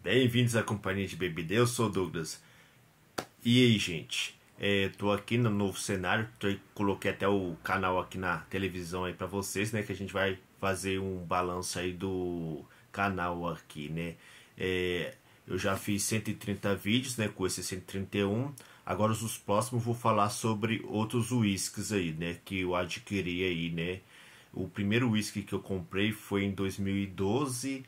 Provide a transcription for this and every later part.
Bem-vindos à Companhia de Bebida, eu sou o Douglas. E aí, gente, é, tô aqui no novo cenário, tô, coloquei até o canal aqui na televisão aí para vocês, né, que a gente vai fazer um balanço aí do canal aqui, né. É, eu já fiz 130 vídeos, né, com esse 131, agora os próximos vou falar sobre outros uísques aí, né, que eu adquiri aí, né. O primeiro uísque que eu comprei foi em 2012,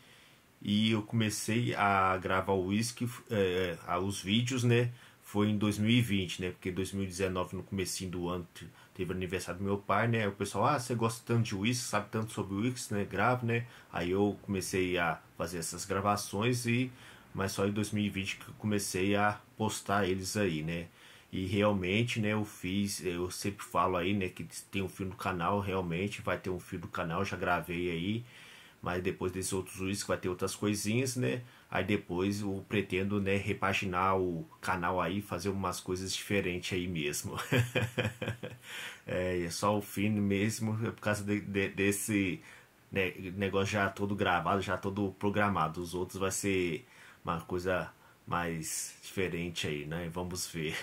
e eu comecei a gravar o whisky, é, é os vídeos, né? Foi em 2020, né? Porque 2019, no começo do ano, teve aniversário do meu pai, né? O pessoal, ah, você gosta tanto de whisky, sabe tanto sobre whisky, né? gravo né? Aí eu comecei a fazer essas gravações e... Mas só em 2020 que eu comecei a postar eles aí, né? E realmente, né, eu fiz, eu sempre falo aí, né, que tem um fio no canal, realmente vai ter um fio do canal, já gravei aí mas depois desses outros uísques vai ter outras coisinhas, né? Aí depois eu pretendo, né, repaginar o canal aí, fazer umas coisas diferentes aí mesmo. É, é, só o fim mesmo, é por causa de, de, desse né, negócio já todo gravado, já todo programado. Os outros vai ser uma coisa mais diferente aí, né? Vamos ver.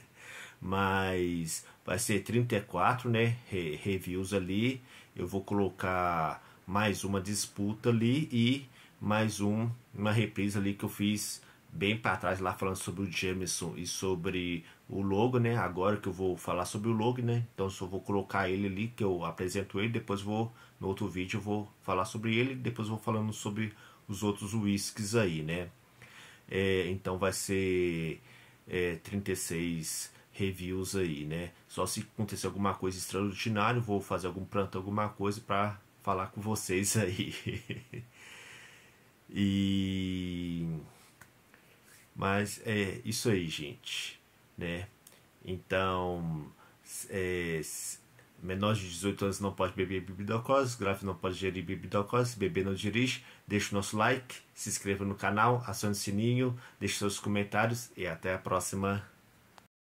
Mas vai ser 34, né? Re reviews ali. Eu vou colocar mais uma disputa ali e mais um, uma reprisa ali que eu fiz bem para trás lá falando sobre o Jameson e sobre o logo, né? Agora que eu vou falar sobre o logo, né? Então só vou colocar ele ali que eu apresento ele, depois vou no outro vídeo eu vou falar sobre ele, depois vou falando sobre os outros whiskies aí, né? É, então vai ser é, 36 reviews aí, né? Só se acontecer alguma coisa extraordinária, vou fazer algum plantão, alguma coisa para falar com vocês aí. e mas é isso aí, gente, né? Então, é, menores de 18 anos não pode beber bebida alcoólica, grave não pode gerir bebida alcoólica, se não dirige. Deixe o nosso like, se inscreva no canal, acione o sininho, deixe seus comentários e até a próxima.